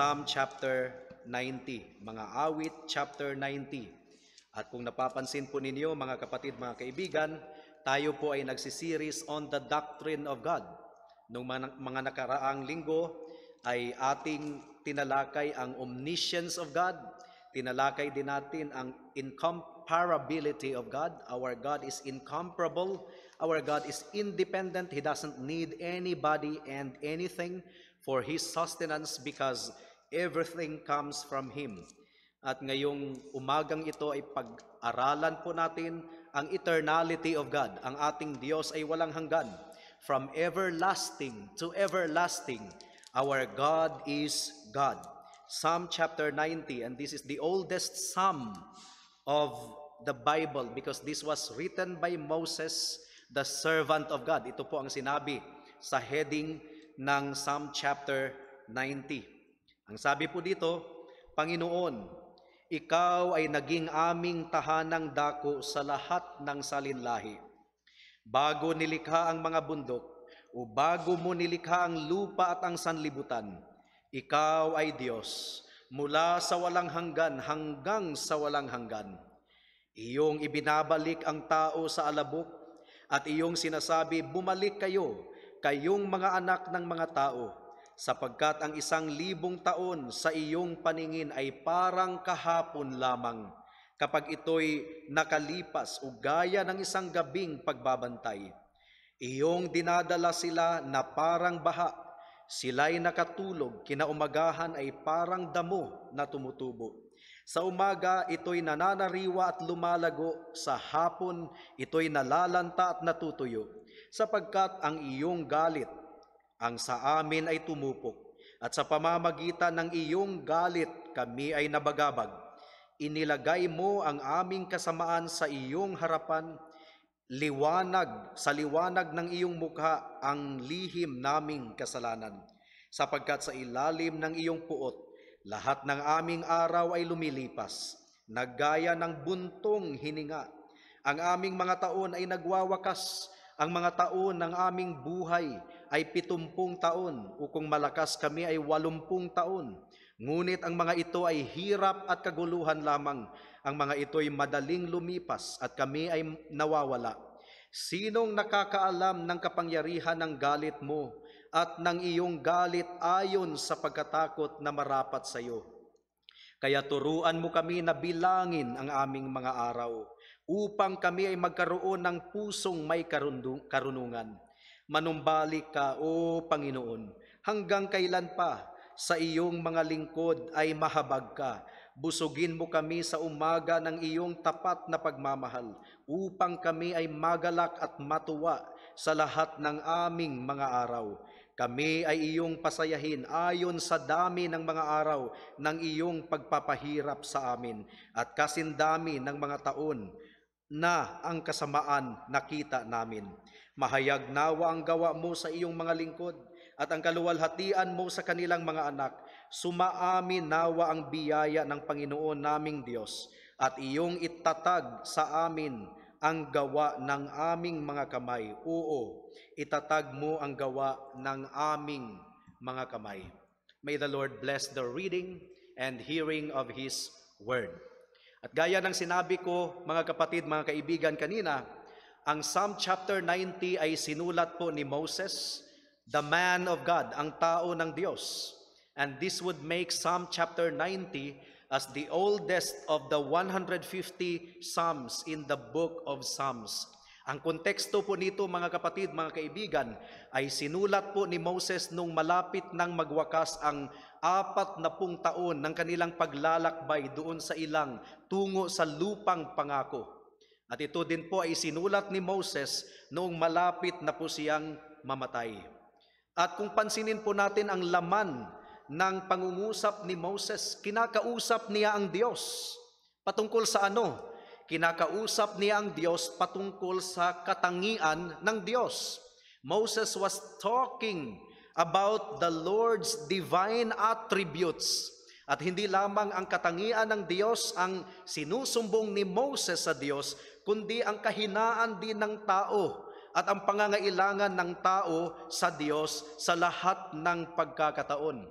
Psalm chapter 90, mga awit chapter 90. At kung napapansin po ninyo mga kapatid, mga kaibigan, tayo po ay nagsiseries on the doctrine of God. Nung mga nakaraang linggo ay ating tinalakay ang omniscience of God, tinalakay din natin ang incomparability of God. Our God is incomparable. Our God is independent. He doesn't need anybody and anything for His sustenance because Everything comes from Him. At ngayong umagang ito ay pag-aralan po natin ang eternality of God. Ang ating Diyos ay walang hanggan. From everlasting to everlasting, our God is God. Psalm chapter 90, and this is the oldest psalm of the Bible because this was written by Moses, the servant of God. Ito po ang sinabi sa heading ng Psalm chapter 90. Ang sabi po dito, Panginoon, Ikaw ay naging aming tahanang dako sa lahat ng salinlahi. Bago nilikha ang mga bundok, o bago mo nilikha ang lupa at ang sanlibutan, Ikaw ay Diyos, mula sa walang hanggan hanggang sa walang hanggan. Iyong ibinabalik ang tao sa alabok at iyong sinasabi, bumalik kayo, kayong mga anak ng mga tao, sapagkat ang isang libong taon sa iyong paningin ay parang kahapon lamang kapag ito'y nakalipas o gaya ng isang gabing pagbabantay. Iyong dinadala sila na parang baha, sila'y nakatulog, kinaumagahan ay parang damo na tumutubo. Sa umaga, ito'y nananariwa at lumalago, sa hapon, ito'y nalalanta at natutuyo, sapagkat ang iyong galit ang sa amin ay tumupok, at sa pamamagitan ng iyong galit kami ay nabagabag. Inilagay mo ang aming kasamaan sa iyong harapan, liwanag sa liwanag ng iyong mukha ang lihim naming kasalanan. Sapagkat sa ilalim ng iyong puot, lahat ng aming araw ay lumilipas, naggaya ng buntong hininga. Ang aming mga taon ay nagwawakas, ang mga taon ng aming buhay ay pitumpung taon o kung malakas kami ay walumpung taon. Ngunit ang mga ito ay hirap at kaguluhan lamang. Ang mga ito ay madaling lumipas at kami ay nawawala. Sinong nakakaalam ng kapangyarihan ng galit mo at ng iyong galit ayon sa pagkatakot na marapat sa iyo? Kaya turuan mo kami na bilangin ang aming mga araw upang kami ay magkaroon ng pusong may karunungan. Manumbalik ka, O Panginoon, hanggang kailan pa sa iyong mga lingkod ay mahabag ka. Busugin mo kami sa umaga ng iyong tapat na pagmamahal upang kami ay magalak at matuwa sa lahat ng aming mga araw. Kami ay iyong pasayahin ayon sa dami ng mga araw ng iyong pagpapahirap sa amin at kasindami ng mga taon na ang kasamaan nakita namin. Mahayag nawa ang gawa mo sa iyong mga lingkod at ang kaluwalhatian mo sa kanilang mga anak. Sumaamin nawa ang biyaya ng Panginoon naming Diyos at iyong itatag sa amin ang gawa ng aming mga kamay. Oo, itatag mo ang gawa ng aming mga kamay. May the Lord bless the reading and hearing of His word. At gaya ng sinabi ko, mga kapatid, mga kaibigan kanina, ang Psalm chapter 90 ay sinulat po ni Moses, the man of God, ang tao ng Diyos. And this would make Psalm chapter 90 as the oldest of the 150 Psalms in the book of Psalms. Ang konteksto po nito mga kapatid, mga kaibigan, ay sinulat po ni Moses nung malapit nang magwakas ang apat na pung taon ng kanilang paglalakbay doon sa ilang tungo sa lupang pangako. At ito din po ay sinulat ni Moses noong malapit na po siyang mamatay. At kung pansinin po natin ang laman ng pangungusap ni Moses, kinakausap niya ang Diyos. Patungkol sa ano? Kinakausap niya ang Diyos patungkol sa katangian ng Diyos. Moses was talking about the Lord's divine attributes. At hindi lamang ang katangian ng Diyos ang sinusumbong ni Moses sa Diyos, kundi ang kahinaan din ng tao at ang pangangailangan ng tao sa Diyos sa lahat ng pagkakataon.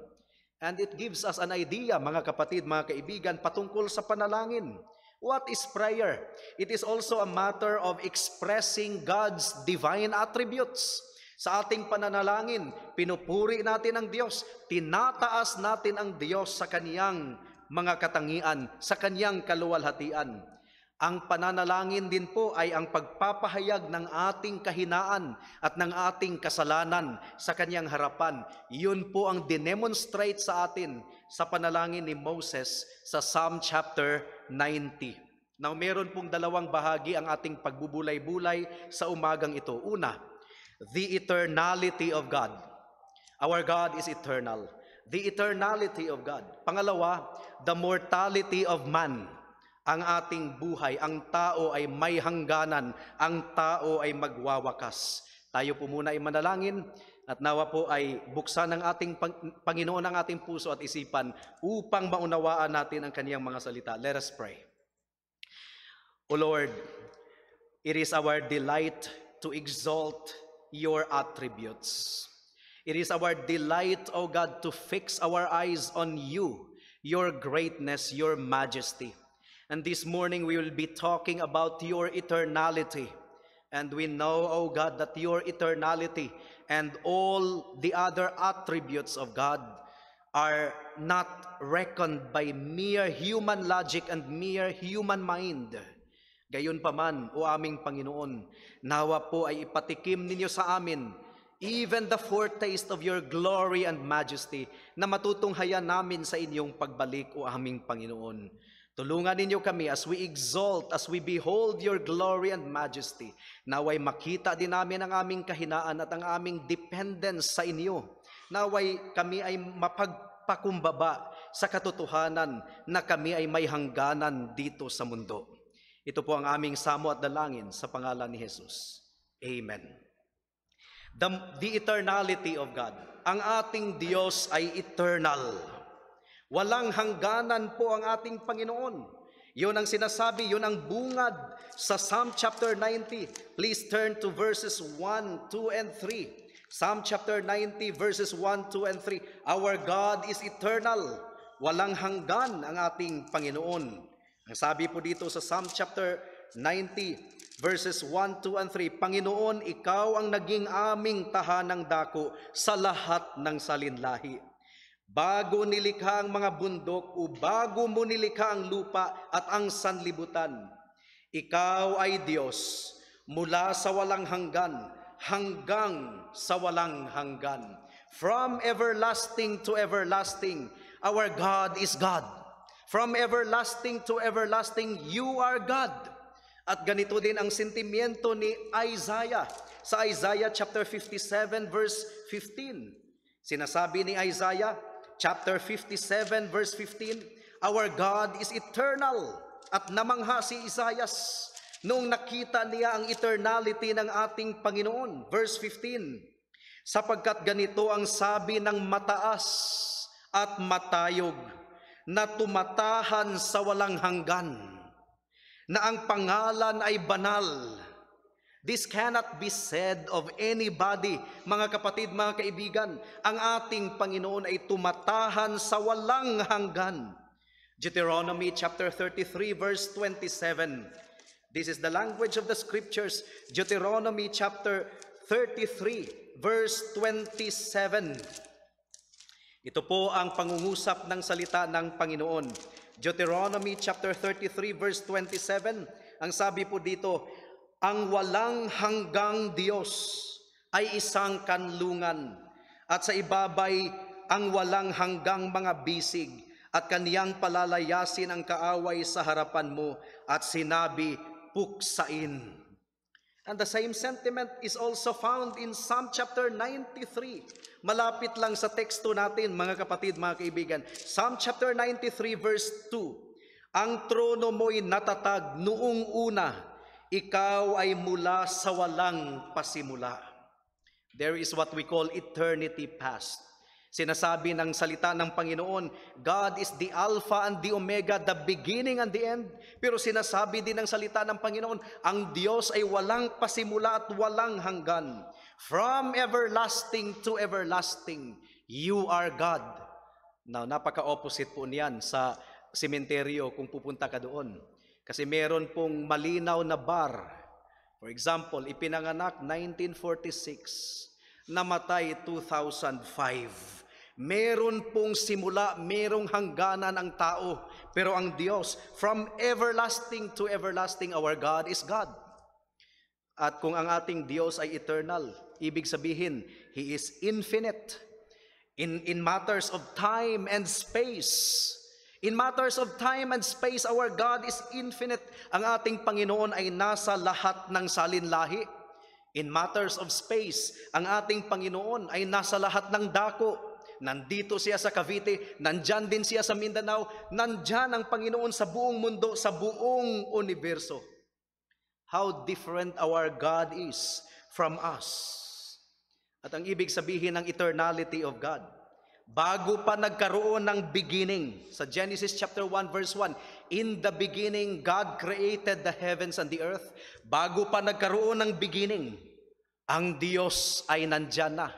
And it gives us an idea, mga kapatid, mga kaibigan, patungkol sa panalangin. What is prayer? It is also a matter of expressing God's divine attributes. Sa ating pananalangin, pinupuri natin ang Diyos, tinataas natin ang Diyos sa kaniyang mga katangian, sa kaniyang kaluwalhatian. Ang pananalangin din po ay ang pagpapahayag ng ating kahinaan at ng ating kasalanan sa kaniyang harapan. Yun po ang dinemonstrate sa atin sa panalangin ni Moses sa Psalm chapter 90. Now meron pong dalawang bahagi ang ating pagbubulay-bulay sa umagang ito. Una, The eternality of God. Our God is eternal. The eternality of God. Pangalawa, the mortality of man. Ang ating buhay, ang tao ay may hangganan, ang tao ay magwawakas. Tayo po muna ay manalangin at nawa po ay buksan ng ating Panginoon ang ating puso at isipan upang maunawaan natin ang kaniyang mga salita. Let us pray. O Lord, it is our delight to exalt your attributes. It is our delight, O God, to fix our eyes on you, your greatness, your majesty. And this morning we will be talking about your eternality. And we know, O God, that your eternality and all the other attributes of God are not reckoned by mere human logic and mere human mind Gayon pa man, o aming Panginoon, nawa po ay ipatikim ninyo sa amin even the foretaste of your glory and majesty na matutunghayan namin sa inyong pagbalik, o aming Panginoon. Tulungan ninyo kami as we exalt, as we behold your glory and majesty. Naway makita din namin ang aming kahinaan at ang aming dependence sa inyo. Naway kami ay mapagpakumbaba sa katotohanan na kami ay may hangganan dito sa mundo. Ito po ang aming samo at dalangin sa pangalan ni Jesus. Amen. The, the eternality of God. Ang ating Diyos ay eternal. Walang hangganan po ang ating Panginoon. Yun ang sinasabi, yun ang bungad sa Psalm chapter 90. Please turn to verses 1, 2, and 3. Psalm chapter 90 verses 1, 2, and 3. Our God is eternal. Walang hanggan ang ating Panginoon. Ang sabi po dito sa Psalm chapter 90 verses 1, 2, and 3, Panginoon, Ikaw ang naging aming tahanang dako sa lahat ng salinlahi. Bago nilikha ang mga bundok o bago mo nilikha ang lupa at ang sanlibutan, Ikaw ay Diyos mula sa walang hanggan hanggang sa walang hanggan. From everlasting to everlasting, our God is God. From everlasting to everlasting, you are God. At ganito din ang sentimiento ni Isaiah sa Isaiah chapter 57 verse 15. Sinasabi ni Isaiah chapter 57 verse 15, Our God is eternal. At namangha si Isaiah noong nakita niya ang eternality ng ating Panginoon. Verse 15, Sapagkat ganito ang sabi ng mataas at matayog na tumatahan sa walang hanggan, na ang pangalan ay banal. This cannot be said of anybody, mga kapatid, mga kaibigan. Ang ating Panginoon ay tumatahan sa walang hanggan. Deuteronomy chapter 33 verse 27. This is the language of the scriptures. Deuteronomy chapter 33 verse 27. Ito po ang pangungusap ng salita ng Panginoon. Deuteronomy chapter 33 verse 27, ang sabi po dito, ang walang hanggang Diyos ay isang kanlungan at sa ibabay ang walang hanggang mga bisig at kaniyang palalayasin ang kaaway sa harapan mo at sinabi, puksain. And the same sentiment is also found in Psalm chapter 93 Malapit lang sa teksto natin, mga kapatid, mga kaibigan. Psalm chapter 93 verse 2. Ang trono mo'y natatag noong una, ikaw ay mula sa walang pasimula. There is what we call eternity past. Sinasabi ng salita ng Panginoon, God is the Alpha and the Omega, the beginning and the end. Pero sinasabi din ng salita ng Panginoon, ang Diyos ay walang pasimula at walang hanggan. From everlasting to everlasting, you are God. Now, napaka-opposite po niyan sa sementeryo kung pupunta ka doon. Kasi meron pong malinaw na bar. For example, ipinanganak 1946, namatay 2005. Meron pong simula, merong hangganan ang tao. Pero ang Diyos, from everlasting to everlasting, our God is God. At kung ang ating Diyos ay eternal, ibig sabihin, He is infinite in, in matters of time and space. In matters of time and space, our God is infinite. Ang ating Panginoon ay nasa lahat ng salinlahi. In matters of space, ang ating Panginoon ay nasa lahat ng dako. Nandito siya sa Cavite, nandyan din siya sa Mindanao, nandyan ang Panginoon sa buong mundo, sa buong universo how different our God is from us. At ang ibig sabihin ng eternality of God, bago pa nagkaroon ng beginning, sa Genesis chapter 1 verse 1, In the beginning, God created the heavens and the earth. Bago pa nagkaroon ng beginning, ang Diyos ay nandyan na.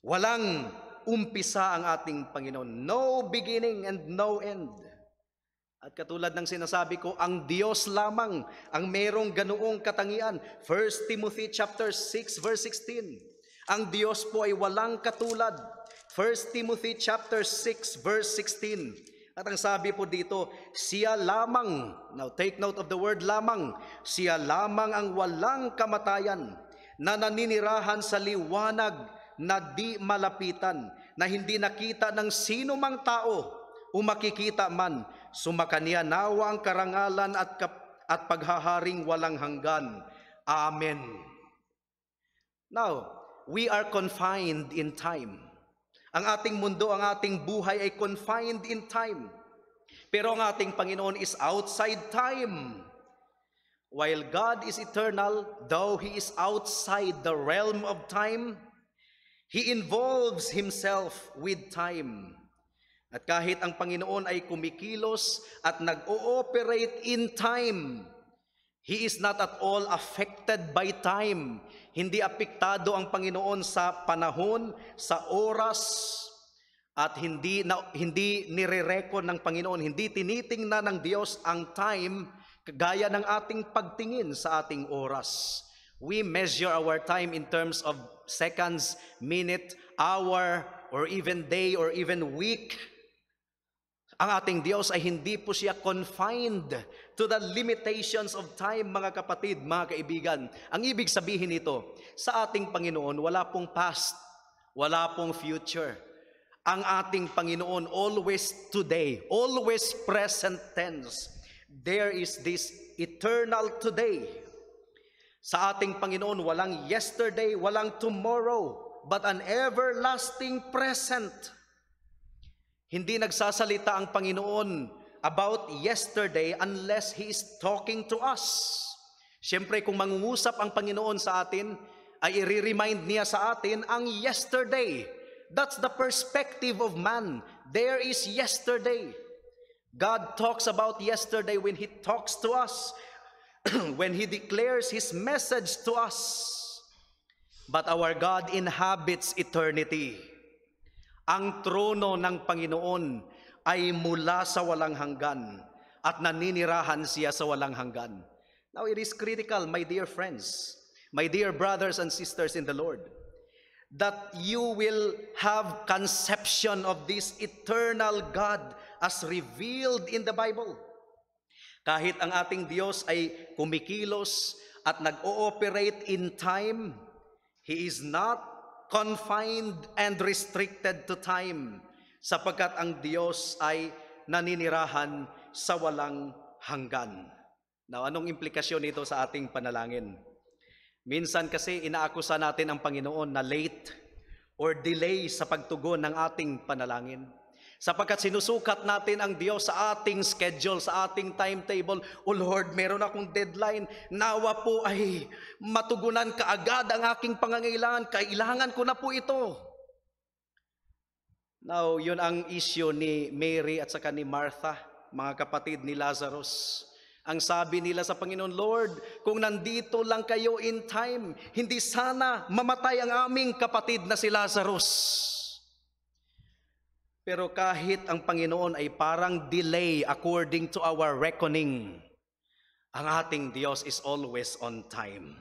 Walang umpisa ang ating Panginoon. No beginning and no end. At katulad ng sinasabi ko, ang Diyos lamang ang merong ganoong katangian. 1 Timothy chapter 6 verse 16. Ang Diyos po ay walang katulad. 1 Timothy chapter 6 verse 16. At ang sabi po dito, siya lamang, now take note of the word lamang, siya lamang ang walang kamatayan na naninirahan sa liwanag na di malapitan, na hindi nakita ng sino mang tao o makikita man sumakaniya nawa ang karangalan at, kap- at paghaharing walang hanggan. Amen. Now, we are confined in time. Ang ating mundo, ang ating buhay ay confined in time. Pero ang ating Panginoon is outside time. While God is eternal, though He is outside the realm of time, He involves Himself with time. At kahit ang Panginoon ay kumikilos at nag-ooperate in time, He is not at all affected by time. Hindi apektado ang Panginoon sa panahon, sa oras, at hindi na, hindi nirereko ng Panginoon, hindi tinitingnan ng Diyos ang time kagaya ng ating pagtingin sa ating oras. We measure our time in terms of seconds, minute, hour, or even day, or even week. Ang ating Diyos ay hindi po siya confined to the limitations of time, mga kapatid, mga kaibigan. Ang ibig sabihin nito, sa ating Panginoon, wala pong past, wala pong future. Ang ating Panginoon, always today, always present tense. There is this eternal today. Sa ating Panginoon, walang yesterday, walang tomorrow, but an everlasting present. Hindi nagsasalita ang Panginoon about yesterday unless He is talking to us. Siyempre, kung mangungusap ang Panginoon sa atin, ay i-remind niya sa atin ang yesterday. That's the perspective of man. There is yesterday. God talks about yesterday when He talks to us, when He declares His message to us. But our God inhabits eternity. Ang trono ng Panginoon ay mula sa walang hanggan at naninirahan siya sa walang hanggan. Now it is critical, my dear friends, my dear brothers and sisters in the Lord, that you will have conception of this eternal God as revealed in the Bible. Kahit ang ating Diyos ay kumikilos at nag-ooperate in time, He is not confined and restricted to time sapagkat ang Diyos ay naninirahan sa walang hanggan. Now, anong implikasyon nito sa ating panalangin? Minsan kasi inaakusa natin ang Panginoon na late or delay sa pagtugon ng ating panalangin. Sapagkat sinusukat natin ang Diyos sa ating schedule, sa ating timetable. O Lord, meron akong deadline. Nawa po ay matugunan kaagad ang aking pangangailangan. Kailangan ko na po ito. Now, yun ang issue ni Mary at saka ni Martha, mga kapatid ni Lazarus. Ang sabi nila sa Panginoon, Lord, kung nandito lang kayo in time, hindi sana mamatay ang aming kapatid na si Lazarus. Pero kahit ang Panginoon ay parang delay according to our reckoning, ang ating Diyos is always on time.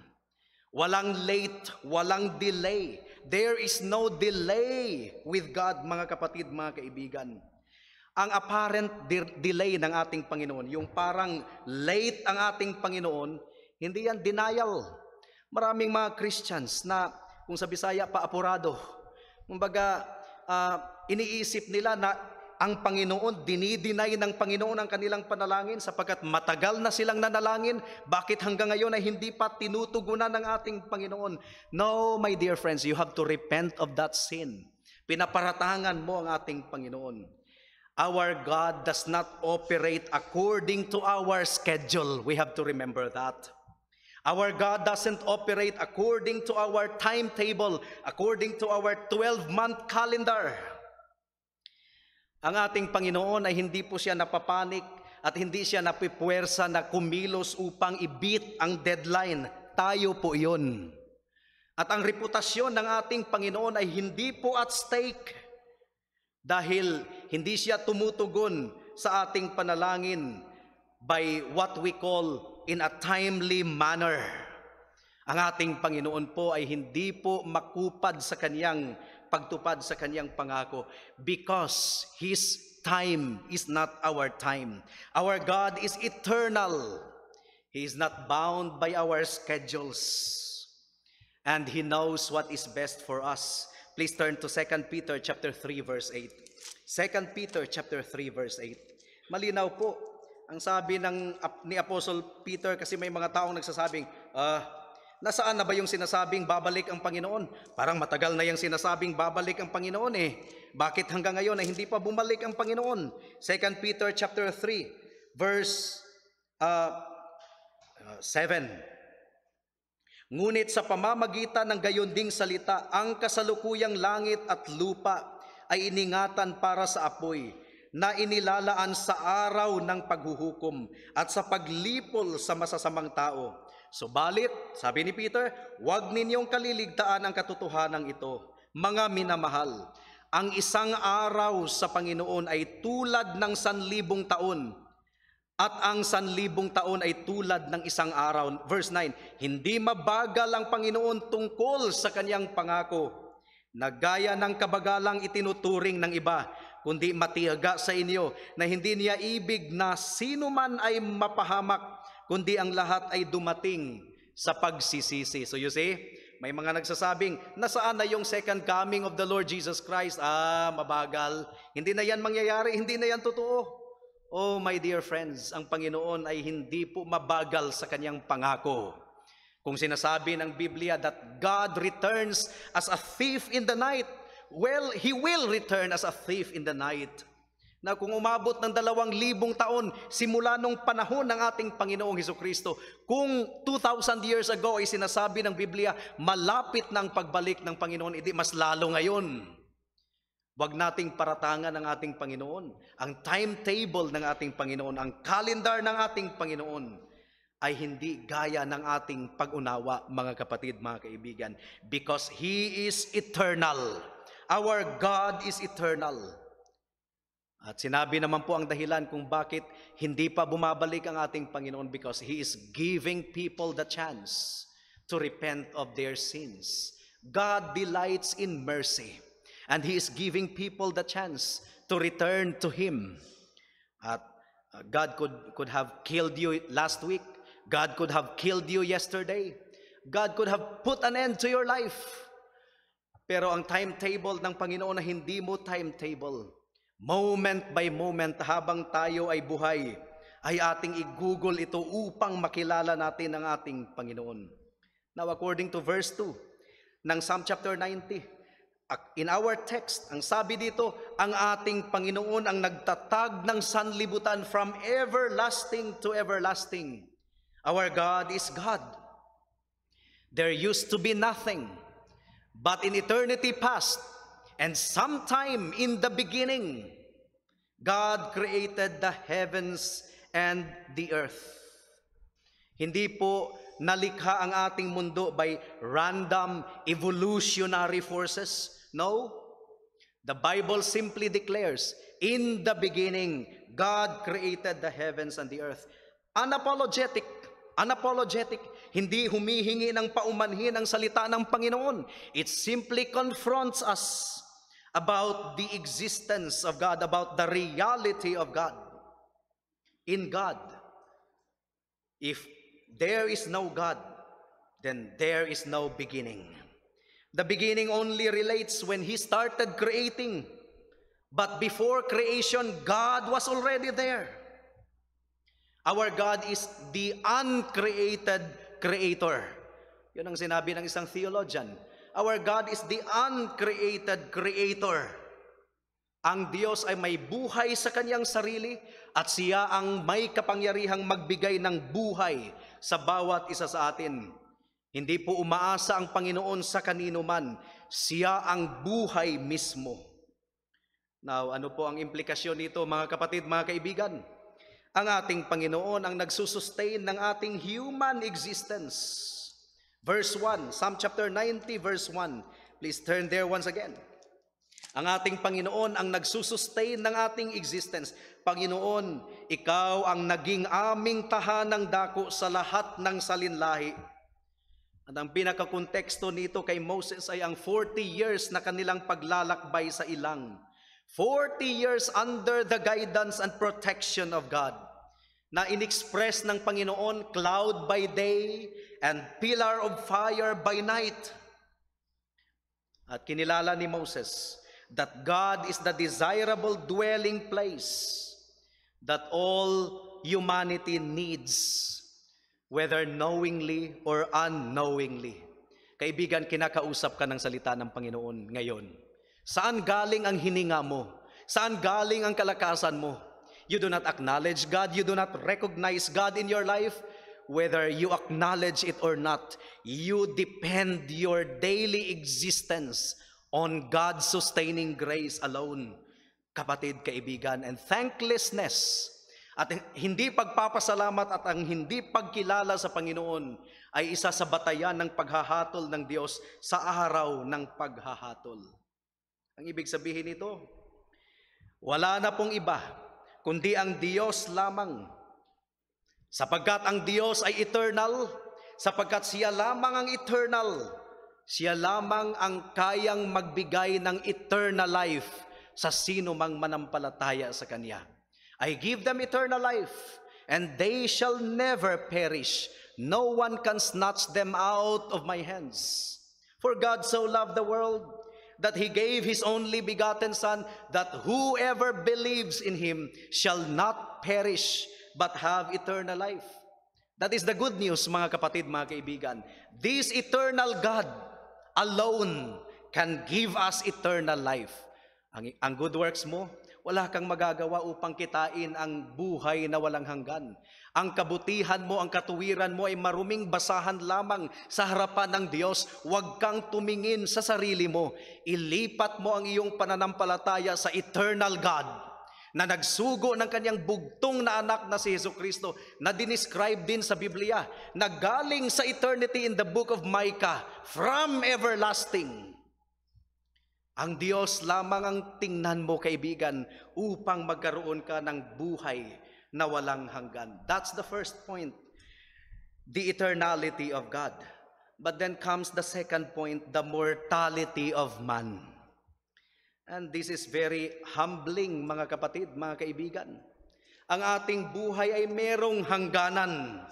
Walang late, walang delay. There is no delay with God, mga kapatid, mga kaibigan. Ang apparent de- delay ng ating Panginoon, yung parang late ang ating Panginoon, hindi yan denial. Maraming mga Christians na kung sa Bisaya, paapurado. Kumbaga, uh, iniisip nila na ang Panginoon, dinidinay ng Panginoon ang kanilang panalangin sapagkat matagal na silang nanalangin, bakit hanggang ngayon ay hindi pa tinutugunan ng ating Panginoon? No, my dear friends, you have to repent of that sin. Pinaparatangan mo ang ating Panginoon. Our God does not operate according to our schedule. We have to remember that. Our God doesn't operate according to our timetable, according to our 12-month calendar. Ang ating Panginoon ay hindi po siya napapanik at hindi siya napipuwersa na kumilos upang ibit ang deadline. Tayo po iyon. At ang reputasyon ng ating Panginoon ay hindi po at stake dahil hindi siya tumutugon sa ating panalangin by what we call in a timely manner. Ang ating Panginoon po ay hindi po makupad sa kaniyang pagtupad sa kanyang pangako because His time is not our time. Our God is eternal. He is not bound by our schedules. And He knows what is best for us. Please turn to 2 Peter chapter 3 verse 8. 2 Peter chapter 3 verse 8. Malinaw po ang sabi ng ni Apostle Peter kasi may mga taong nagsasabing, ah, uh, Nasaan na ba yung sinasabing babalik ang Panginoon? Parang matagal na yung sinasabing babalik ang Panginoon eh. Bakit hanggang ngayon ay hindi pa bumalik ang Panginoon? 2 Peter chapter 3 verse uh, 7. Ngunit sa pamamagitan ng gayon ding salita, ang kasalukuyang langit at lupa ay iningatan para sa apoy na inilalaan sa araw ng paghuhukom at sa paglipol sa masasamang tao. Subalit, sabi ni Peter, huwag ninyong kaliligtaan ang katotohanan ito. Mga minamahal, ang isang araw sa Panginoon ay tulad ng sanlibong taon at ang sanlibong taon ay tulad ng isang araw. Verse 9, Hindi mabagal ang Panginoon tungkol sa kanyang pangako, nagaya ng kabagalang itinuturing ng iba, kundi matiyaga sa inyo na hindi niya ibig na sino man ay mapahamak kundi ang lahat ay dumating sa pagsisisi. So you see, may mga nagsasabing, nasaan na yung second coming of the Lord Jesus Christ? Ah, mabagal. Hindi na yan mangyayari, hindi na yan totoo. Oh, my dear friends, ang Panginoon ay hindi po mabagal sa kanyang pangako. Kung sinasabi ng Biblia that God returns as a thief in the night, well, He will return as a thief in the night na kung umabot ng dalawang libong taon simula nung panahon ng ating Panginoong Heso Kristo, kung 2,000 years ago ay sinasabi ng Biblia, malapit ng pagbalik ng Panginoon, edi mas lalo ngayon. Huwag nating paratangan ang ating Panginoon. Ang timetable ng ating Panginoon, ang calendar ng ating Panginoon ay hindi gaya ng ating pag-unawa, mga kapatid, mga kaibigan. Because He is eternal. Our God is eternal. At sinabi naman po ang dahilan kung bakit hindi pa bumabalik ang ating Panginoon because He is giving people the chance to repent of their sins. God delights in mercy and He is giving people the chance to return to Him. At uh, God could, could have killed you last week. God could have killed you yesterday. God could have put an end to your life. Pero ang timetable ng Panginoon na hindi mo timetable, Moment by moment habang tayo ay buhay, ay ating i-google ito upang makilala natin ang ating Panginoon. Now according to verse 2 ng Psalm chapter 90, in our text, ang sabi dito, ang ating Panginoon ang nagtatag ng sanlibutan from everlasting to everlasting. Our God is God. There used to be nothing, but in eternity past, And sometime in the beginning, God created the heavens and the earth. Hindi po nalikha ang ating mundo by random evolutionary forces. No. The Bible simply declares, in the beginning, God created the heavens and the earth. Unapologetic. Unapologetic. Hindi humihingi ng paumanhin ang salita ng Panginoon. It simply confronts us about the existence of God, about the reality of God. In God, if there is no God, then there is no beginning. The beginning only relates when He started creating. But before creation, God was already there. Our God is the uncreated creator. Yun ang sinabi ng isang theologian our God is the uncreated creator. Ang Diyos ay may buhay sa kanyang sarili at siya ang may kapangyarihang magbigay ng buhay sa bawat isa sa atin. Hindi po umaasa ang Panginoon sa kanino man, siya ang buhay mismo. Now, ano po ang implikasyon nito mga kapatid, mga kaibigan? Ang ating Panginoon ang nagsusustain ng ating human existence. Verse 1, Psalm chapter 90, verse 1. Please turn there once again. Ang ating Panginoon ang nagsusustain ng ating existence. Panginoon, Ikaw ang naging aming tahanang dako sa lahat ng salinlahi. At ang pinakakonteksto nito kay Moses ay ang 40 years na kanilang paglalakbay sa ilang. 40 years under the guidance and protection of God na inexpress ng Panginoon, cloud by day and pillar of fire by night. At kinilala ni Moses that God is the desirable dwelling place that all humanity needs, whether knowingly or unknowingly. Kaibigan, kinakausap ka ng salita ng Panginoon ngayon. Saan galing ang hininga mo? Saan galing ang kalakasan mo? you do not acknowledge God, you do not recognize God in your life, whether you acknowledge it or not, you depend your daily existence on God's sustaining grace alone. Kapatid, kaibigan, and thanklessness at hindi pagpapasalamat at ang hindi pagkilala sa Panginoon ay isa sa batayan ng paghahatol ng Diyos sa araw ng paghahatol. Ang ibig sabihin nito, wala na pong iba kundi ang Diyos lamang. Sapagkat ang Diyos ay eternal, sapagkat siya lamang ang eternal, siya lamang ang kayang magbigay ng eternal life sa sino mang manampalataya sa Kanya. I give them eternal life, and they shall never perish. No one can snatch them out of my hands. For God so loved the world, that He gave His only begotten Son, that whoever believes in Him shall not perish, but have eternal life. That is the good news, mga kapatid, mga kaibigan. This eternal God alone can give us eternal life. Ang, ang good works mo, wala kang magagawa upang kitain ang buhay na walang hanggan. Ang kabutihan mo, ang katuwiran mo ay maruming basahan lamang sa harapan ng Diyos. Huwag kang tumingin sa sarili mo. Ilipat mo ang iyong pananampalataya sa eternal God na nagsugo ng kanyang bugtong na anak na si Heso Kristo na dinescribe din sa Biblia na galing sa eternity in the book of Micah from everlasting. Ang Diyos lamang ang tingnan mo kaibigan upang magkaroon ka ng buhay na walang hanggan. That's the first point, the eternality of God. But then comes the second point, the mortality of man. And this is very humbling, mga kapatid, mga kaibigan. Ang ating buhay ay merong hangganan.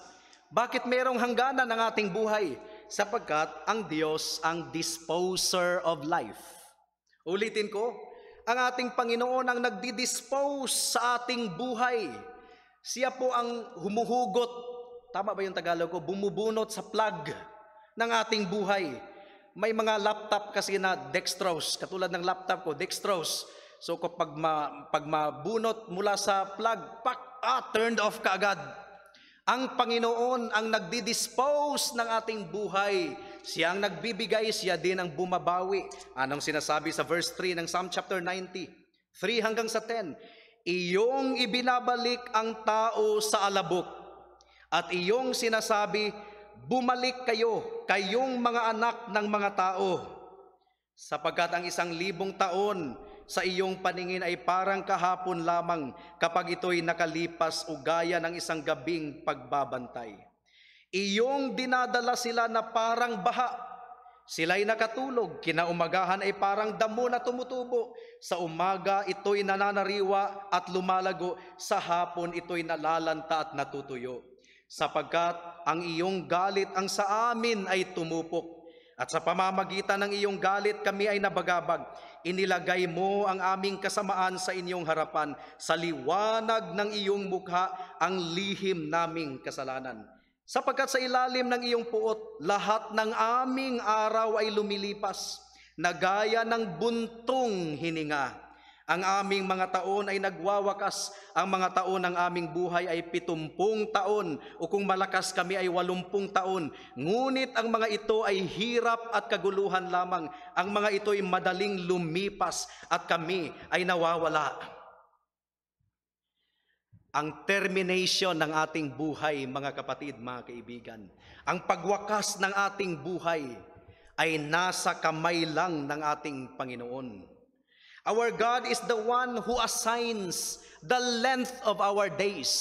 Bakit merong hangganan ang ating buhay? Sapagkat ang Diyos ang disposer of life. Ulitin ko, ang ating Panginoon ang nagdi-dispose sa ating buhay siya po ang humuhugot, tama ba yung Tagalog ko, bumubunot sa plug ng ating buhay. May mga laptop kasi na dextrose, katulad ng laptop ko, dextrose. So kapag ma, pag mabunot mula sa plug, pak, ah, turned off kaagad. Ang Panginoon ang nagdi-dispose ng ating buhay. Siya ang nagbibigay, siya din ang bumabawi. Anong sinasabi sa verse 3 ng Psalm chapter 90? 3 hanggang sa 10 iyong ibinabalik ang tao sa alabok at iyong sinasabi, bumalik kayo, kayong mga anak ng mga tao. Sapagkat ang isang libong taon sa iyong paningin ay parang kahapon lamang kapag ito'y nakalipas o gaya ng isang gabing pagbabantay. Iyong dinadala sila na parang baha Sila'y nakatulog, kinaumagahan ay parang damo na tumutubo. Sa umaga ito'y nananariwa at lumalago, sa hapon ito'y nalalanta at natutuyo. Sapagkat ang iyong galit ang sa amin ay tumupok, at sa pamamagitan ng iyong galit kami ay nabagabag. Inilagay mo ang aming kasamaan sa inyong harapan, sa liwanag ng iyong mukha ang lihim naming kasalanan.'" Sapagkat sa ilalim ng iyong puot, lahat ng aming araw ay lumilipas, na gaya ng buntong hininga. Ang aming mga taon ay nagwawakas, ang mga taon ng aming buhay ay pitumpung taon, o kung malakas kami ay walumpung taon. Ngunit ang mga ito ay hirap at kaguluhan lamang, ang mga ito ay madaling lumipas at kami ay nawawala ang termination ng ating buhay, mga kapatid, mga kaibigan. Ang pagwakas ng ating buhay ay nasa kamay lang ng ating Panginoon. Our God is the one who assigns the length of our days.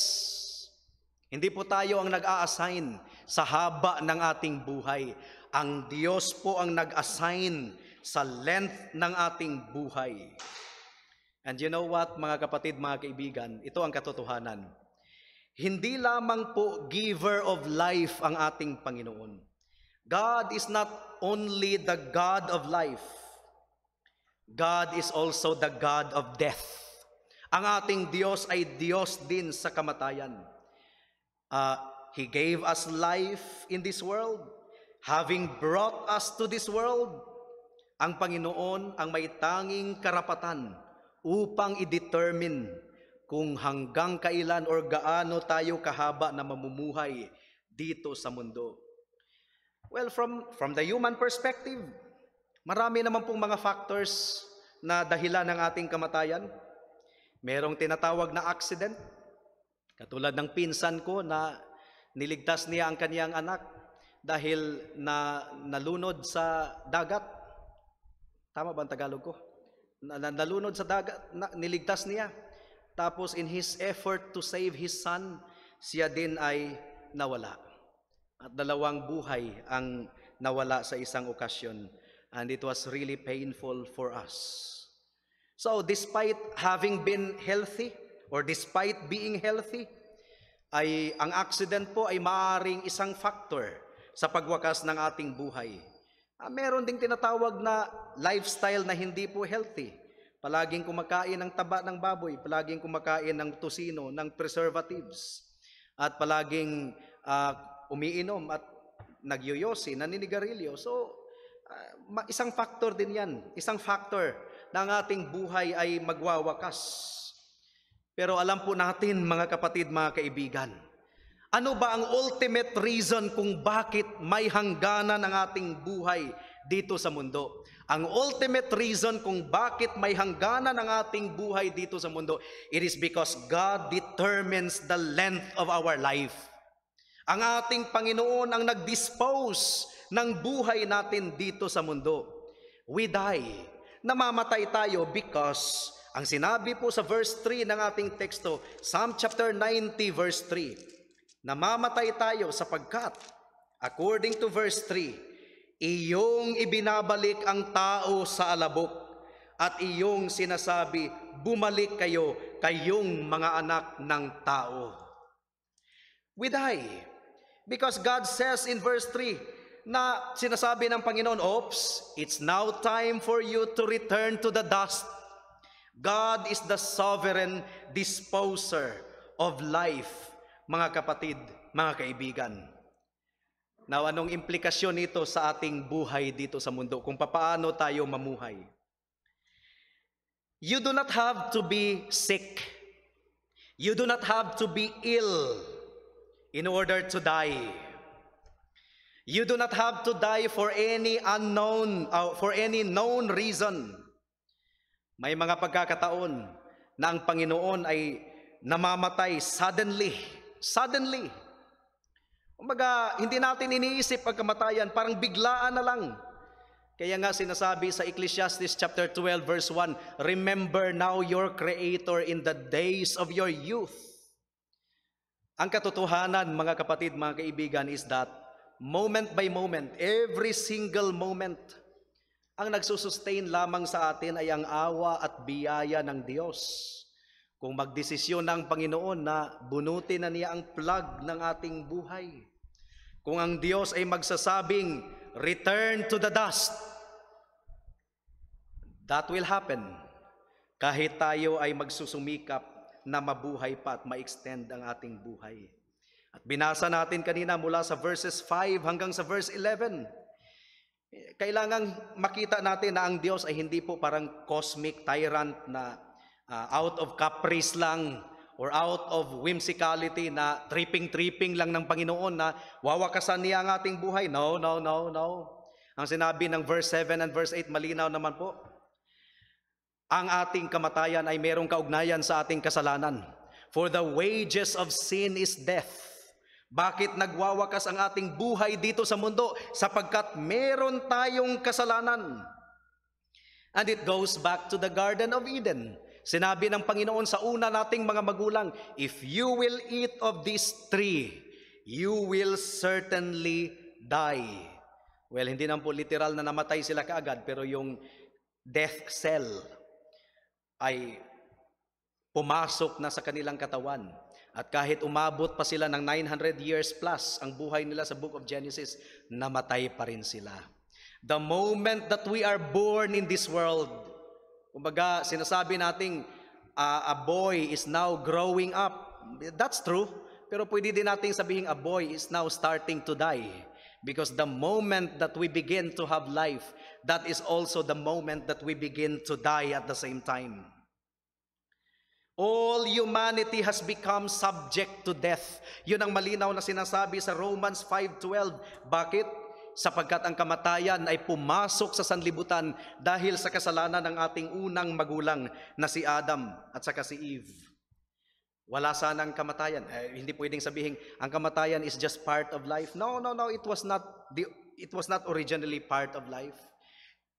Hindi po tayo ang nag-a-assign sa haba ng ating buhay. Ang Diyos po ang nag-assign sa length ng ating buhay. And you know what, mga kapatid, mga kaibigan, ito ang katotohanan. Hindi lamang po giver of life ang ating Panginoon. God is not only the God of life, God is also the God of death. Ang ating Diyos ay Diyos din sa kamatayan. Uh, He gave us life in this world, having brought us to this world. Ang Panginoon ang may tanging karapatan upang i-determine kung hanggang kailan or gaano tayo kahaba na mamumuhay dito sa mundo. Well, from, from the human perspective, marami naman pong mga factors na dahilan ng ating kamatayan. Merong tinatawag na accident, katulad ng pinsan ko na niligtas niya ang kaniyang anak dahil na nalunod sa dagat. Tama ba ang Tagalog ko? nalunod sa dagat, niligtas niya. Tapos in his effort to save his son, siya din ay nawala. At dalawang buhay ang nawala sa isang okasyon. And it was really painful for us. So despite having been healthy, or despite being healthy, ay ang accident po ay maaring isang factor sa pagwakas ng ating buhay. Ah, meron ding tinatawag na lifestyle na hindi po healthy. Palaging kumakain ng taba ng baboy, palaging kumakain ng tusino, ng preservatives, at palaging uh, umiinom at nagyoyosi, naninigarilyo. So, uh, isang factor din yan. Isang factor na ang ating buhay ay magwawakas. Pero alam po natin, mga kapatid, mga kaibigan, ano ba ang ultimate reason kung bakit may hangganan ang ating buhay dito sa mundo? Ang ultimate reason kung bakit may hangganan ang ating buhay dito sa mundo, it is because God determines the length of our life. Ang ating Panginoon ang nag-dispose ng buhay natin dito sa mundo. We die. Namamatay tayo because ang sinabi po sa verse 3 ng ating teksto, Psalm chapter 90 verse 3, namamatay tayo sapagkat, according to verse 3, iyong ibinabalik ang tao sa alabok at iyong sinasabi, bumalik kayo, kayong mga anak ng tao. We die. Because God says in verse 3, na sinasabi ng Panginoon, Oops, it's now time for you to return to the dust. God is the sovereign disposer of life mga kapatid, mga kaibigan. Now, anong implikasyon nito sa ating buhay dito sa mundo? Kung paano tayo mamuhay? You do not have to be sick. You do not have to be ill in order to die. You do not have to die for any unknown, uh, for any known reason. May mga pagkakataon na ang Panginoon ay namamatay suddenly suddenly. Umaga, hindi natin iniisip ang kamatayan, parang biglaan na lang. Kaya nga sinasabi sa Ecclesiastes chapter 12 verse 1, Remember now your Creator in the days of your youth. Ang katotohanan, mga kapatid, mga kaibigan, is that moment by moment, every single moment, ang nagsusustain lamang sa atin ay ang awa at biyaya ng Diyos. Kung magdesisyon ng Panginoon na bunutin na niya ang plug ng ating buhay. Kung ang Diyos ay magsasabing, return to the dust, that will happen kahit tayo ay magsusumikap na mabuhay pa at ma-extend ang ating buhay. At binasa natin kanina mula sa verses 5 hanggang sa verse 11. Eh, kailangang makita natin na ang Diyos ay hindi po parang cosmic tyrant na uh, out of caprice lang or out of whimsicality na tripping-tripping lang ng Panginoon na wawakasan niya ang ating buhay. No, no, no, no. Ang sinabi ng verse 7 and verse 8, malinaw naman po. Ang ating kamatayan ay merong kaugnayan sa ating kasalanan. For the wages of sin is death. Bakit nagwawakas ang ating buhay dito sa mundo? Sapagkat meron tayong kasalanan. And it goes back to the Garden of Eden. Sinabi ng Panginoon sa una nating mga magulang, If you will eat of this tree, you will certainly die. Well, hindi naman po literal na namatay sila kaagad, pero yung death cell ay pumasok na sa kanilang katawan. At kahit umabot pa sila ng 900 years plus ang buhay nila sa Book of Genesis, namatay pa rin sila. The moment that we are born in this world, Kumbaga, sinasabi nating uh, a boy is now growing up. That's true. Pero pwede din nating sabihin a boy is now starting to die. Because the moment that we begin to have life, that is also the moment that we begin to die at the same time. All humanity has become subject to death. Yun ang malinaw na sinasabi sa Romans 5.12. Bakit? sapagkat ang kamatayan ay pumasok sa sanlibutan dahil sa kasalanan ng ating unang magulang na si Adam at saka si Eve. Wala sanang kamatayan. Eh, hindi pwedeng sabihin ang kamatayan is just part of life. No, no, no, it was not the, it was not originally part of life.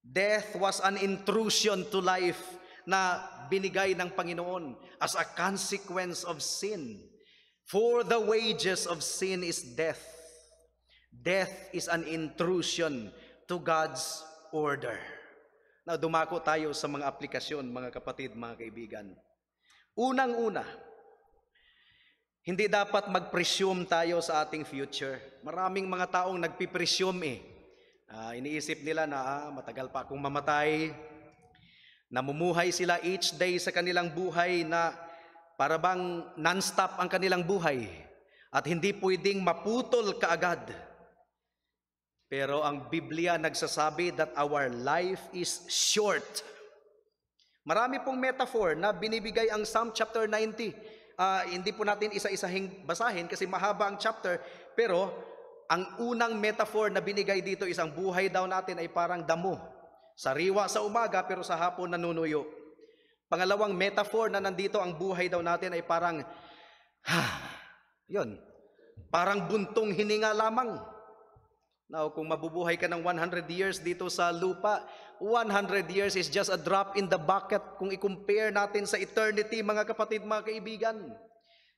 Death was an intrusion to life na binigay ng Panginoon as a consequence of sin. For the wages of sin is death Death is an intrusion to God's order. Now, dumako tayo sa mga aplikasyon, mga kapatid, mga kaibigan. Unang-una, hindi dapat mag-presume tayo sa ating future. Maraming mga taong nagpipresume eh. Uh, iniisip nila na ah, matagal pa akong mamatay. Namumuhay sila each day sa kanilang buhay na para bang non-stop ang kanilang buhay at hindi pwedeng maputol kaagad pero ang Biblia nagsasabi that our life is short. Marami pong metaphor na binibigay ang Psalm chapter 90. Uh, ah, hindi po natin isa-isahing basahin kasi mahaba ang chapter. Pero ang unang metaphor na binigay dito isang buhay daw natin ay parang damo. Sariwa sa umaga pero sa hapon nanunuyo. Pangalawang metaphor na nandito ang buhay daw natin ay parang, ha, yun, parang buntong hininga lamang. Now, kung mabubuhay ka ng 100 years dito sa lupa, 100 years is just a drop in the bucket kung i-compare natin sa eternity, mga kapatid, mga kaibigan.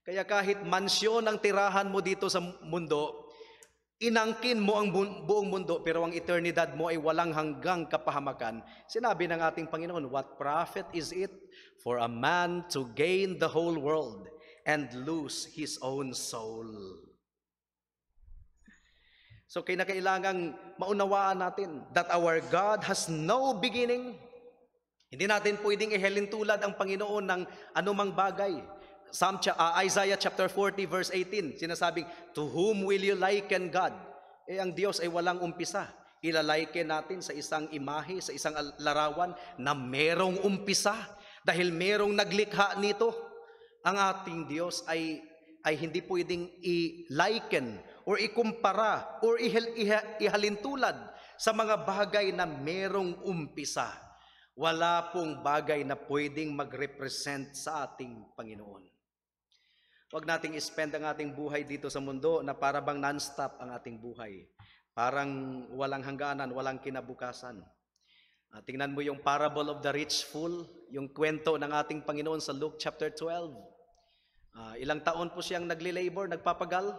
Kaya kahit mansyon ang tirahan mo dito sa mundo, inangkin mo ang buong mundo, pero ang eternidad mo ay walang hanggang kapahamakan. Sinabi ng ating Panginoon, What profit is it for a man to gain the whole world and lose his own soul? So kaya kinakailangang maunawaan natin that our God has no beginning. Hindi natin pwedeng ihelin tulad ang Panginoon ng anumang bagay. Psalm, uh, Isaiah chapter 40 verse 18, sinasabing, To whom will you liken God? Eh ang Diyos ay walang umpisa. Ilaliken natin sa isang imahe, sa isang larawan na merong umpisa dahil merong naglikha nito. Ang ating Diyos ay ay hindi pwedeng i-liken or ikumpara or ihal, iha, ihalintulad sa mga bagay na merong umpisa. Wala pong bagay na pwedeng mag-represent sa ating Panginoon. Huwag nating ispend ang ating buhay dito sa mundo na para bang non-stop ang ating buhay. Parang walang hangganan, walang kinabukasan. At ah, tingnan mo yung parable of the rich fool, yung kwento ng ating Panginoon sa Luke chapter 12. Uh, ah, ilang taon po siyang nagli-labor, nagpapagal,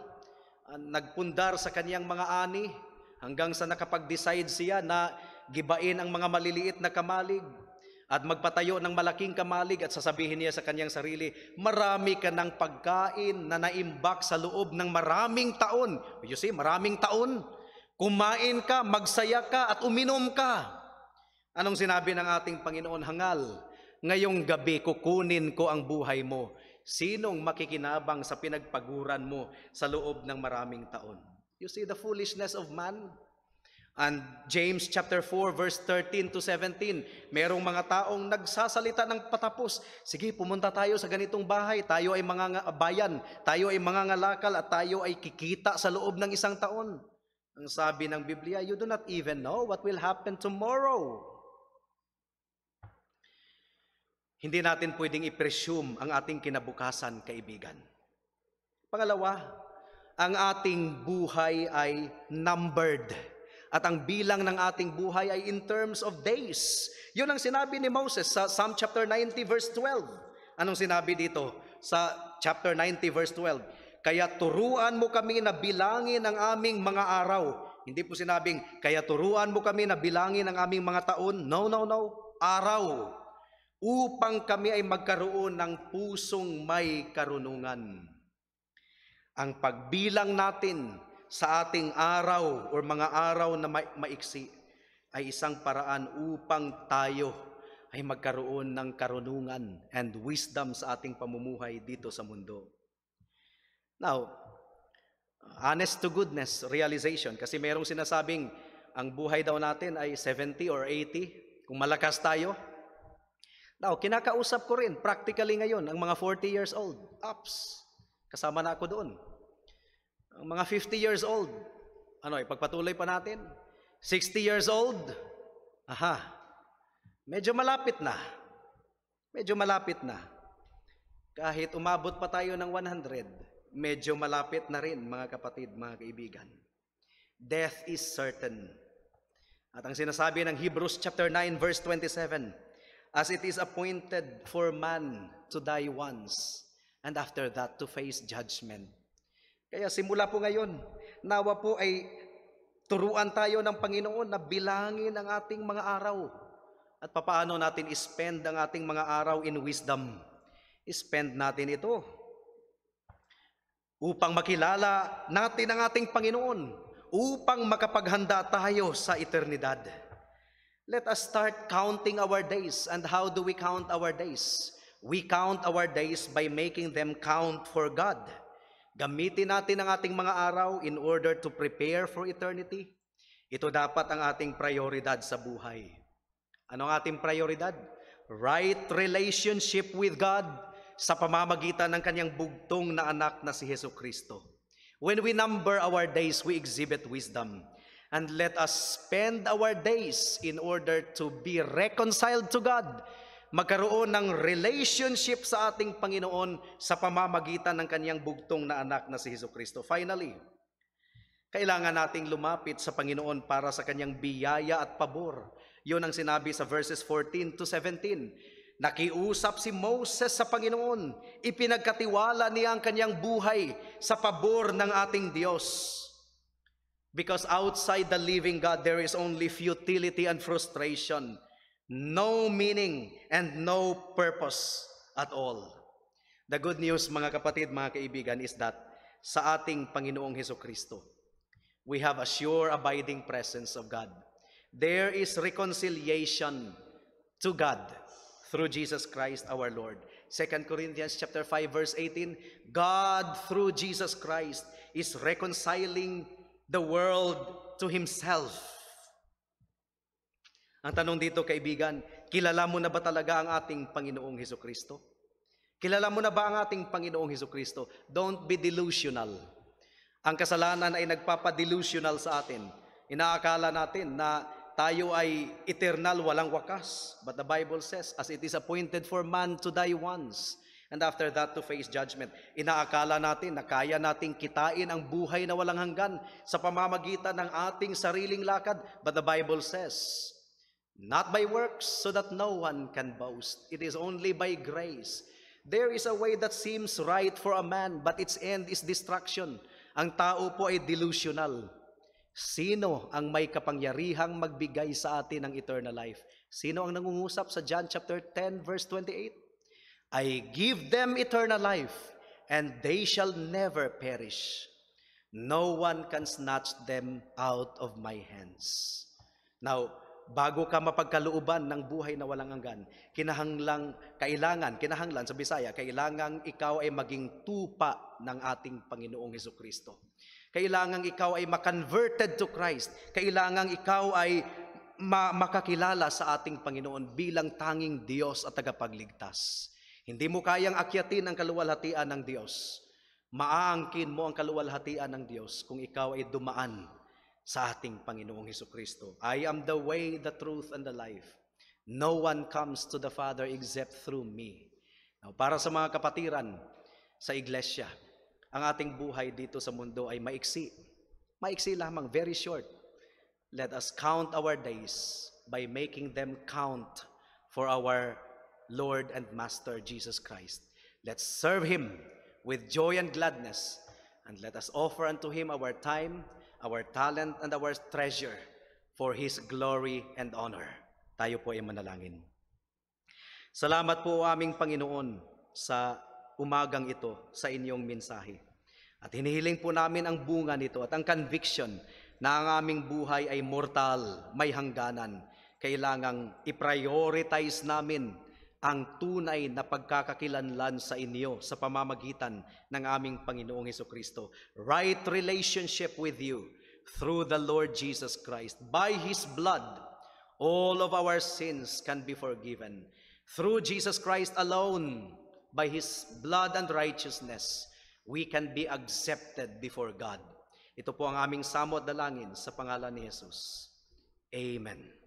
nagpundar sa kaniyang mga ani hanggang sa nakapag-decide siya na gibain ang mga maliliit na kamalig at magpatayo ng malaking kamalig at sasabihin niya sa kaniyang sarili, marami ka ng pagkain na naimbak sa loob ng maraming taon. You see, maraming taon. Kumain ka, magsaya ka, at uminom ka. Anong sinabi ng ating Panginoon Hangal? Ngayong gabi kukunin ko ang buhay mo Sinong makikinabang sa pinagpaguran mo sa loob ng maraming taon? You see the foolishness of man? And James chapter 4 verse 13 to 17, merong mga taong nagsasalita ng patapos. Sige, pumunta tayo sa ganitong bahay, tayo ay mga bayan, tayo ay mga ngalakal at tayo ay kikita sa loob ng isang taon. Ang sabi ng Biblia, you do not even know what will happen tomorrow. Hindi natin pwedeng i-presume ang ating kinabukasan, kaibigan. Pangalawa, ang ating buhay ay numbered. At ang bilang ng ating buhay ay in terms of days. Yun ang sinabi ni Moses sa Psalm chapter 90 verse 12. Anong sinabi dito sa chapter 90 verse 12? Kaya turuan mo kami na bilangin ang aming mga araw. Hindi po sinabing, kaya turuan mo kami na bilangin ang aming mga taon. No, no, no. Araw upang kami ay magkaroon ng pusong may karunungan. Ang pagbilang natin sa ating araw o mga araw na ma- maiksi ay isang paraan upang tayo ay magkaroon ng karunungan and wisdom sa ating pamumuhay dito sa mundo. Now, honest to goodness realization kasi merong sinasabing ang buhay daw natin ay 70 or 80 kung malakas tayo Now, kinakausap ko rin practically ngayon ang mga 40 years old, ups. Kasama na ako doon. Ang mga 50 years old, ano, ipagpatuloy pa natin. 60 years old, aha, medyo malapit na. Medyo malapit na. Kahit umabot pa tayo ng 100, medyo malapit na rin mga kapatid, mga kaibigan. Death is certain. At ang sinasabi ng Hebrews chapter 9 verse 27, as it is appointed for man to die once, and after that to face judgment. Kaya simula po ngayon, nawa po ay turuan tayo ng Panginoon na bilangin ang ating mga araw at papaano natin spend ang ating mga araw in wisdom. Spend natin ito upang makilala natin ang ating Panginoon, upang makapaghanda tayo sa eternidad. Let us start counting our days. And how do we count our days? We count our days by making them count for God. Gamitin natin ang ating mga araw in order to prepare for eternity. Ito dapat ang ating prioridad sa buhay. Ano ang ating prioridad? Right relationship with God sa pamamagitan ng kanyang bugtong na anak na si Heso Kristo. When we number our days, we exhibit wisdom and let us spend our days in order to be reconciled to God. Magkaroon ng relationship sa ating Panginoon sa pamamagitan ng kanyang bugtong na anak na si Hesus Kristo. Finally, kailangan nating lumapit sa Panginoon para sa kanyang biyaya at pabor. Yun ang sinabi sa verses 14 to 17. Nakiusap si Moses sa Panginoon. Ipinagkatiwala niya ang kanyang buhay sa pabor ng ating Diyos. Because outside the living God, there is only futility and frustration, no meaning and no purpose at all. The good news, mga kapatid, mga kaibigan, is that sa ating Panginoong Heso Kristo, we have a sure abiding presence of God. There is reconciliation to God through Jesus Christ our Lord. 2 Corinthians chapter 5 verse 18, God through Jesus Christ is reconciling the world to himself. Ang tanong dito, kaibigan, kilala mo na ba talaga ang ating Panginoong Heso Kristo? Kilala mo na ba ang ating Panginoong Heso Kristo? Don't be delusional. Ang kasalanan ay nagpapadelusional sa atin. Inaakala natin na tayo ay eternal, walang wakas. But the Bible says, as it is appointed for man to die once, And after that, to face judgment. Inaakala natin na kaya nating kitain ang buhay na walang hanggan sa pamamagitan ng ating sariling lakad. But the Bible says, Not by works, so that no one can boast. It is only by grace. There is a way that seems right for a man, but its end is destruction. Ang tao po ay delusional. Sino ang may kapangyarihang magbigay sa atin ng eternal life? Sino ang nangungusap sa John chapter 10 verse 28? I give them eternal life, and they shall never perish. No one can snatch them out of my hands. Now, bago ka mapagkalooban ng buhay na walang hanggan, kinahanglang, kailangan, kinahanglan sa Bisaya, kailangan ikaw ay maging tupa ng ating Panginoong Heso Kristo. Kailangang ikaw ay makonverted to Christ. Kailangang ikaw ay ma- makakilala sa ating Panginoon bilang tanging Diyos at tagapagligtas. Hindi mo kayang akyatin ang kaluwalhatian ng Diyos. Maaangkin mo ang kaluwalhatian ng Diyos kung ikaw ay dumaan sa ating Panginoong Heso Kristo. I am the way, the truth, and the life. No one comes to the Father except through me. Now, para sa mga kapatiran sa iglesia, ang ating buhay dito sa mundo ay maiksi. Maiksi lamang, very short. Let us count our days by making them count for our Lord and Master Jesus Christ. Let's serve Him with joy and gladness, and let us offer unto Him our time, our talent, and our treasure for His glory and honor. Tayo po ay manalangin. Salamat po aming Panginoon sa umagang ito sa inyong mensahe. At hinihiling po namin ang bunga nito at ang conviction na ang aming buhay ay mortal, may hangganan. Kailangang i-prioritize namin ang tunay na pagkakakilanlan sa inyo sa pamamagitan ng aming Panginoong Heso Kristo. Right relationship with you through the Lord Jesus Christ. By His blood, all of our sins can be forgiven. Through Jesus Christ alone, by His blood and righteousness, we can be accepted before God. Ito po ang aming samot dalangin sa pangalan ni Jesus. Amen.